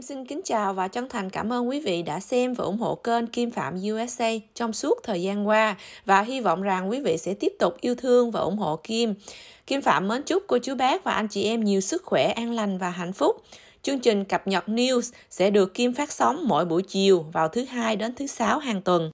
Kim xin kính chào và chân thành cảm ơn quý vị đã xem và ủng hộ kênh Kim Phạm USA trong suốt thời gian qua và hy vọng rằng quý vị sẽ tiếp tục yêu thương và ủng hộ Kim. Kim Phạm mến chúc cô chú bác và anh chị em nhiều sức khỏe, an lành và hạnh phúc. Chương trình cập nhật news sẽ được Kim phát sóng mỗi buổi chiều vào thứ hai đến thứ sáu hàng tuần.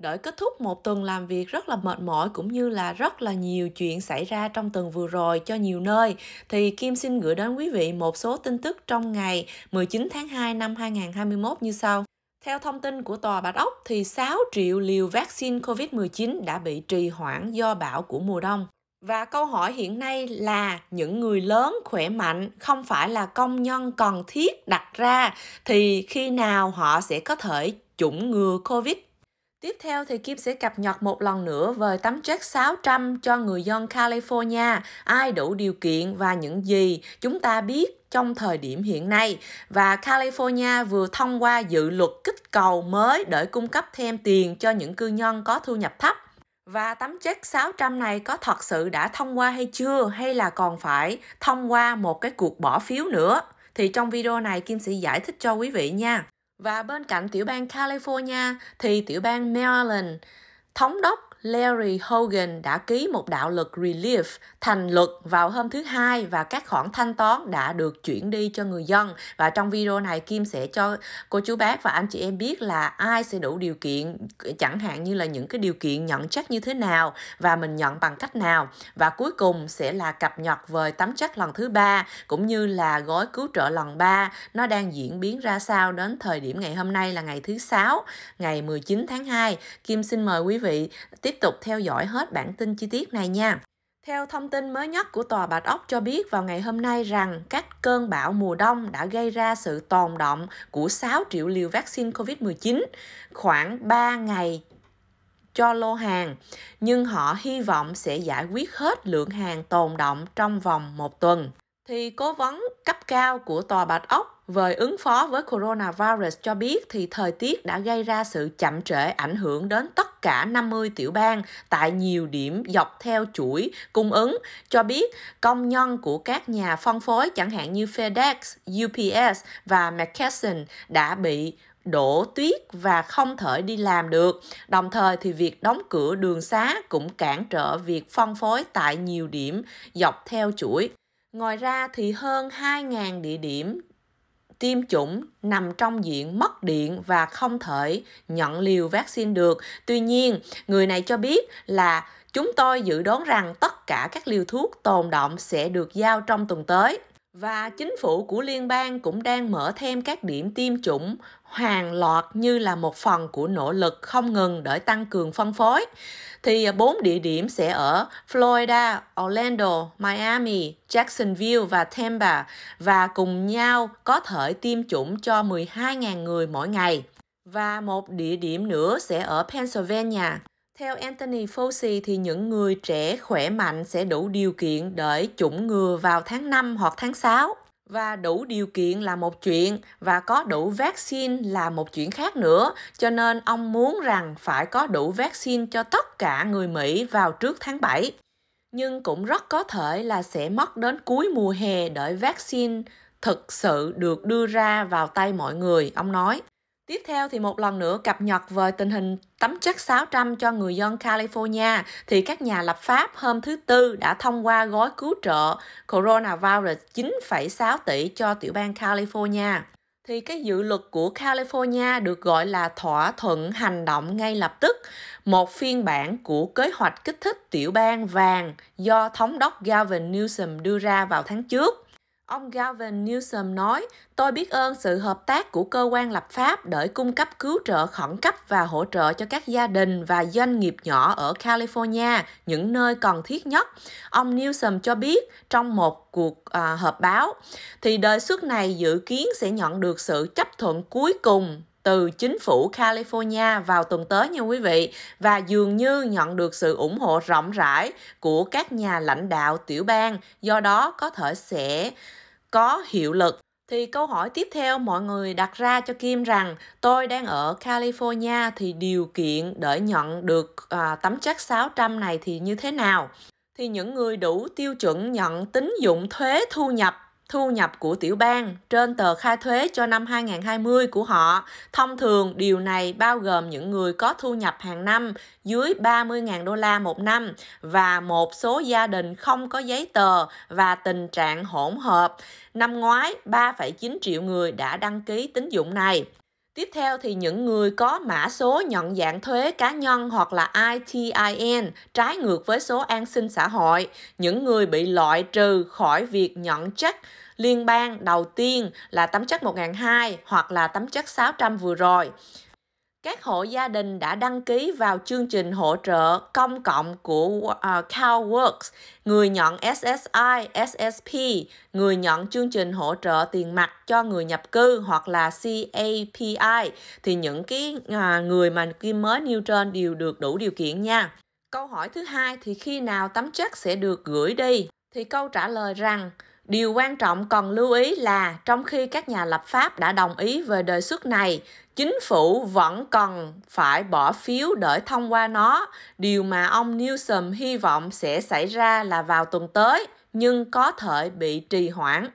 Đợi kết thúc một tuần làm việc rất là mệt mỏi cũng như là rất là nhiều chuyện xảy ra trong tuần vừa rồi cho nhiều nơi thì Kim xin gửi đến quý vị một số tin tức trong ngày 19 tháng 2 năm 2021 như sau. Theo thông tin của Tòa Bạch Ốc thì 6 triệu liều vaccine COVID-19 đã bị trì hoãn do bão của mùa đông. Và câu hỏi hiện nay là những người lớn khỏe mạnh không phải là công nhân cần thiết đặt ra thì khi nào họ sẽ có thể chủng ngừa COVID Tiếp theo thì Kim sẽ cập nhật một lần nữa về tấm check 600 cho người dân California, ai đủ điều kiện và những gì chúng ta biết trong thời điểm hiện nay. Và California vừa thông qua dự luật kích cầu mới để cung cấp thêm tiền cho những cư nhân có thu nhập thấp. Và tấm check 600 này có thật sự đã thông qua hay chưa hay là còn phải thông qua một cái cuộc bỏ phiếu nữa? Thì trong video này Kim sẽ giải thích cho quý vị nha. Và bên cạnh tiểu bang California thì tiểu bang Maryland thống đốc Larry Hogan đã ký một đạo luật relief thành luật vào hôm thứ Hai và các khoản thanh toán đã được chuyển đi cho người dân. Và trong video này Kim sẽ cho cô chú bác và anh chị em biết là ai sẽ đủ điều kiện, chẳng hạn như là những cái điều kiện nhận check như thế nào và mình nhận bằng cách nào. Và cuối cùng sẽ là cập nhật về tấm check lần thứ ba cũng như là gói cứu trợ lần 3 nó đang diễn biến ra sao đến thời điểm ngày hôm nay là ngày thứ sáu ngày 19 tháng 2. Kim xin mời quý vị tiếp tiếp tục theo dõi hết bản tin chi tiết này nha. Theo thông tin mới nhất của Tòa Bạch Ốc cho biết vào ngày hôm nay rằng các cơn bão mùa đông đã gây ra sự tồn động của 6 triệu liều vaccine COVID-19, khoảng 3 ngày cho lô hàng, nhưng họ hy vọng sẽ giải quyết hết lượng hàng tồn động trong vòng một tuần thì cố vấn cấp cao của Tòa Bạch Ốc về ứng phó với coronavirus cho biết thì thời tiết đã gây ra sự chậm trễ ảnh hưởng đến tất cả 50 tiểu bang tại nhiều điểm dọc theo chuỗi cung ứng, cho biết công nhân của các nhà phân phối chẳng hạn như FedEx, UPS và McKesson đã bị đổ tuyết và không thể đi làm được. Đồng thời thì việc đóng cửa đường xá cũng cản trở việc phân phối tại nhiều điểm dọc theo chuỗi. Ngoài ra thì hơn 2.000 địa điểm tiêm chủng nằm trong diện mất điện và không thể nhận liều vaccine được. Tuy nhiên, người này cho biết là chúng tôi dự đoán rằng tất cả các liều thuốc tồn động sẽ được giao trong tuần tới. Và chính phủ của liên bang cũng đang mở thêm các điểm tiêm chủng hàng loạt như là một phần của nỗ lực không ngừng để tăng cường phân phối. Thì bốn địa điểm sẽ ở Florida, Orlando, Miami, Jacksonville và Tampa và cùng nhau có thể tiêm chủng cho 12.000 người mỗi ngày. Và một địa điểm nữa sẽ ở Pennsylvania. Theo Anthony Fauci thì những người trẻ khỏe mạnh sẽ đủ điều kiện để chủng ngừa vào tháng 5 hoặc tháng 6 và đủ điều kiện là một chuyện và có đủ vaccine là một chuyện khác nữa cho nên ông muốn rằng phải có đủ vaccine cho tất cả người Mỹ vào trước tháng 7 nhưng cũng rất có thể là sẽ mất đến cuối mùa hè đợi vaccine thực sự được đưa ra vào tay mọi người ông nói Tiếp theo thì một lần nữa cập nhật về tình hình tấm chất 600 cho người dân California thì các nhà lập pháp hôm thứ Tư đã thông qua gói cứu trợ coronavirus 9,6 tỷ cho tiểu bang California. Thì cái dự luật của California được gọi là thỏa thuận hành động ngay lập tức, một phiên bản của kế hoạch kích thích tiểu bang vàng do thống đốc Gavin Newsom đưa ra vào tháng trước. Ông Gavin Newsom nói, tôi biết ơn sự hợp tác của cơ quan lập pháp để cung cấp cứu trợ khẩn cấp và hỗ trợ cho các gia đình và doanh nghiệp nhỏ ở California, những nơi cần thiết nhất. Ông Newsom cho biết trong một cuộc à, họp báo, thì đề xuất này dự kiến sẽ nhận được sự chấp thuận cuối cùng từ chính phủ California vào tuần tới nha quý vị và dường như nhận được sự ủng hộ rộng rãi của các nhà lãnh đạo tiểu bang, do đó có thể sẽ có hiệu lực thì câu hỏi tiếp theo mọi người đặt ra cho Kim rằng tôi đang ở California thì điều kiện để nhận được à, tấm chắc 600 này thì như thế nào? Thì những người đủ tiêu chuẩn nhận tín dụng thuế thu nhập thu nhập của tiểu bang trên tờ khai thuế cho năm 2020 của họ. Thông thường, điều này bao gồm những người có thu nhập hàng năm dưới 30.000 đô la một năm và một số gia đình không có giấy tờ và tình trạng hỗn hợp. Năm ngoái, 3,9 triệu người đã đăng ký tín dụng này. Tiếp theo thì những người có mã số nhận dạng thuế cá nhân hoặc là ITIN trái ngược với số an sinh xã hội, những người bị loại trừ khỏi việc nhận check liên bang đầu tiên là tấm chất 1002 hoặc là tấm chất 600 vừa rồi các hộ gia đình đã đăng ký vào chương trình hỗ trợ công cộng của uh, à, CalWORKS, người nhận SSI, SSP, người nhận chương trình hỗ trợ tiền mặt cho người nhập cư hoặc là CAPI thì những cái uh, người mà Kim mới nêu trên đều được đủ điều kiện nha. Câu hỏi thứ hai thì khi nào tấm check sẽ được gửi đi? Thì câu trả lời rằng Điều quan trọng cần lưu ý là trong khi các nhà lập pháp đã đồng ý về đề xuất này, chính phủ vẫn cần phải bỏ phiếu để thông qua nó. Điều mà ông Newsom hy vọng sẽ xảy ra là vào tuần tới, nhưng có thể bị trì hoãn.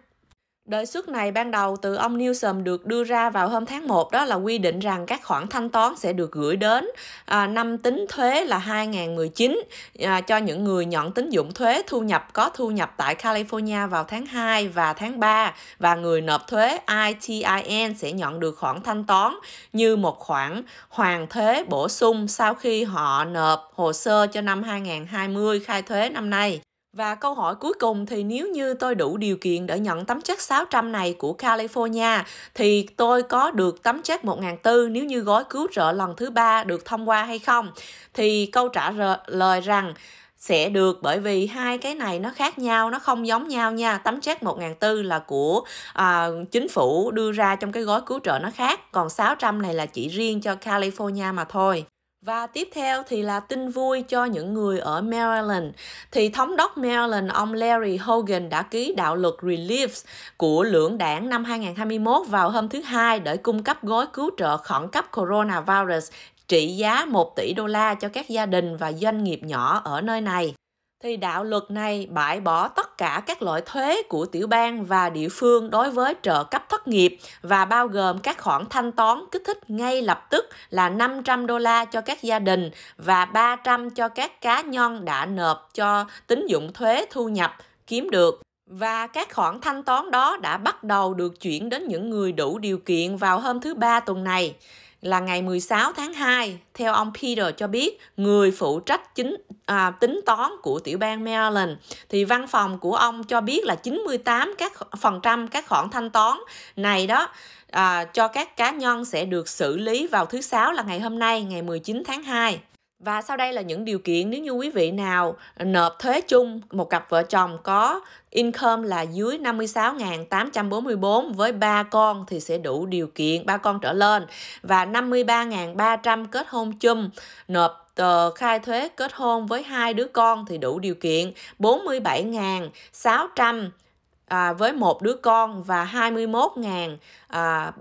Đề xuất này ban đầu từ ông Newsom được đưa ra vào hôm tháng 1 đó là quy định rằng các khoản thanh toán sẽ được gửi đến à, năm tính thuế là 2019 à, cho những người nhận tín dụng thuế thu nhập có thu nhập tại California vào tháng 2 và tháng 3 và người nộp thuế ITIN sẽ nhận được khoản thanh toán như một khoản hoàn thuế bổ sung sau khi họ nộp hồ sơ cho năm 2020 khai thuế năm nay. Và câu hỏi cuối cùng thì nếu như tôi đủ điều kiện để nhận tấm check 600 này của California thì tôi có được tấm check 1400 nếu như gói cứu trợ lần thứ ba được thông qua hay không? Thì câu trả lời rằng sẽ được bởi vì hai cái này nó khác nhau nó không giống nhau nha tấm một ngàn tư là của à, chính phủ đưa ra trong cái gói cứu trợ nó khác còn 600 này là chỉ riêng cho California mà thôi và tiếp theo thì là tin vui cho những người ở Maryland. Thì thống đốc Maryland ông Larry Hogan đã ký đạo luật relief của lưỡng đảng năm 2021 vào hôm thứ Hai để cung cấp gói cứu trợ khẩn cấp coronavirus trị giá 1 tỷ đô la cho các gia đình và doanh nghiệp nhỏ ở nơi này thì đạo luật này bãi bỏ tất cả các loại thuế của tiểu bang và địa phương đối với trợ cấp thất nghiệp và bao gồm các khoản thanh toán kích thích ngay lập tức là 500 đô la cho các gia đình và 300 cho các cá nhân đã nộp cho tín dụng thuế thu nhập kiếm được và các khoản thanh toán đó đã bắt đầu được chuyển đến những người đủ điều kiện vào hôm thứ ba tuần này là ngày 16 tháng 2, theo ông Peter cho biết, người phụ trách chính à, tính toán của tiểu bang Maryland, thì văn phòng của ông cho biết là 98 các phần trăm các khoản thanh toán này đó à, cho các cá nhân sẽ được xử lý vào thứ sáu là ngày hôm nay, ngày 19 tháng 2. Và sau đây là những điều kiện nếu như quý vị nào nộp thuế chung một cặp vợ chồng có income là dưới 56.844 với ba con thì sẽ đủ điều kiện ba con trở lên và 53.300 kết hôn chung nộp tờ khai thuế kết hôn với hai đứa con thì đủ điều kiện 47.600 à, với một đứa con và 21.700 à,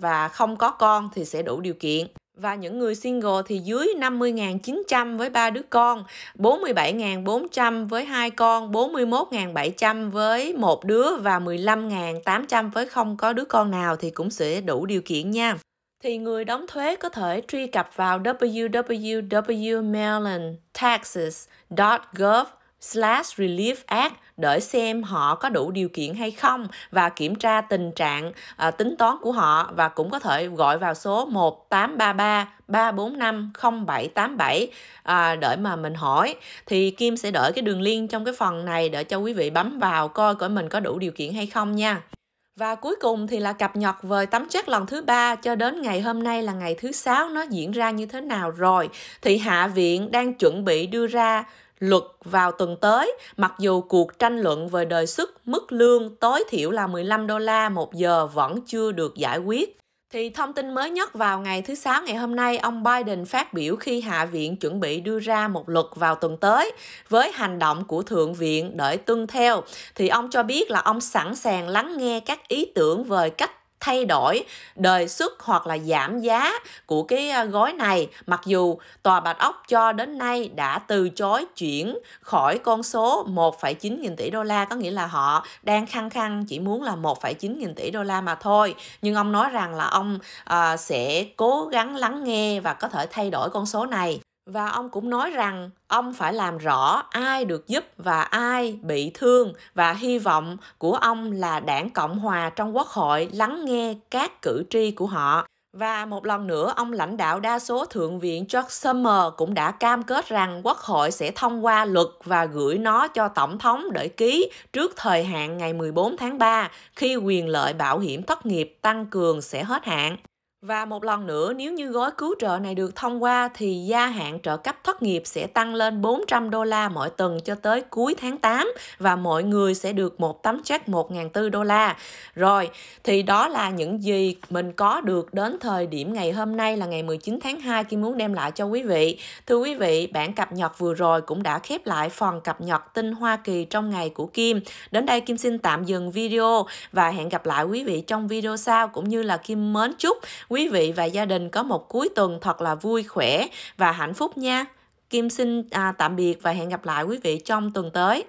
và không có con thì sẽ đủ điều kiện và những người single thì dưới 50.900 với ba đứa con, 47.400 với hai con, 41.700 với một đứa và 15.800 với không có đứa con nào thì cũng sẽ đủ điều kiện nha. Thì người đóng thuế có thể truy cập vào www.marylandtaxes.gov slash relief act để xem họ có đủ điều kiện hay không và kiểm tra tình trạng à, tính toán của họ và cũng có thể gọi vào số 1833 345 0787 à, để mà mình hỏi thì Kim sẽ đợi cái đường link trong cái phần này để cho quý vị bấm vào coi coi mình có đủ điều kiện hay không nha. Và cuối cùng thì là cập nhật về tấm check lần thứ ba cho đến ngày hôm nay là ngày thứ sáu nó diễn ra như thế nào rồi. Thì Hạ viện đang chuẩn bị đưa ra luật vào tuần tới, mặc dù cuộc tranh luận về đời sức mức lương tối thiểu là 15 đô la một giờ vẫn chưa được giải quyết. Thì thông tin mới nhất vào ngày thứ Sáu ngày hôm nay, ông Biden phát biểu khi Hạ viện chuẩn bị đưa ra một luật vào tuần tới với hành động của Thượng viện để tuân theo. Thì ông cho biết là ông sẵn sàng lắng nghe các ý tưởng về cách thay đổi đề xuất hoặc là giảm giá của cái à, gói này mặc dù tòa Bạch Ốc cho đến nay đã từ chối chuyển khỏi con số 1,9 nghìn tỷ đô la có nghĩa là họ đang khăng khăng chỉ muốn là 1,9 nghìn tỷ đô la mà thôi nhưng ông nói rằng là ông à, sẽ cố gắng lắng nghe và có thể thay đổi con số này và ông cũng nói rằng ông phải làm rõ ai được giúp và ai bị thương và hy vọng của ông là đảng cộng hòa trong quốc hội lắng nghe các cử tri của họ và một lần nữa, ông lãnh đạo đa số Thượng viện Chuck Schumer cũng đã cam kết rằng Quốc hội sẽ thông qua luật và gửi nó cho Tổng thống để ký trước thời hạn ngày 14 tháng 3 khi quyền lợi bảo hiểm thất nghiệp tăng cường sẽ hết hạn. Và một lần nữa, nếu như gói cứu trợ này được thông qua thì gia hạn trợ cấp thất nghiệp sẽ tăng lên 400 đô la mỗi tuần cho tới cuối tháng 8 và mọi người sẽ được một tấm check 1.400 đô la. Rồi, thì đó là những gì mình có được đến thời điểm ngày hôm nay là ngày 19 tháng 2 Kim muốn đem lại cho quý vị. Thưa quý vị, bản cập nhật vừa rồi cũng đã khép lại phần cập nhật tin Hoa Kỳ trong ngày của Kim. Đến đây Kim xin tạm dừng video và hẹn gặp lại quý vị trong video sau cũng như là Kim mến chúc Quý vị và gia đình có một cuối tuần thật là vui khỏe và hạnh phúc nha. Kim xin à, tạm biệt và hẹn gặp lại quý vị trong tuần tới.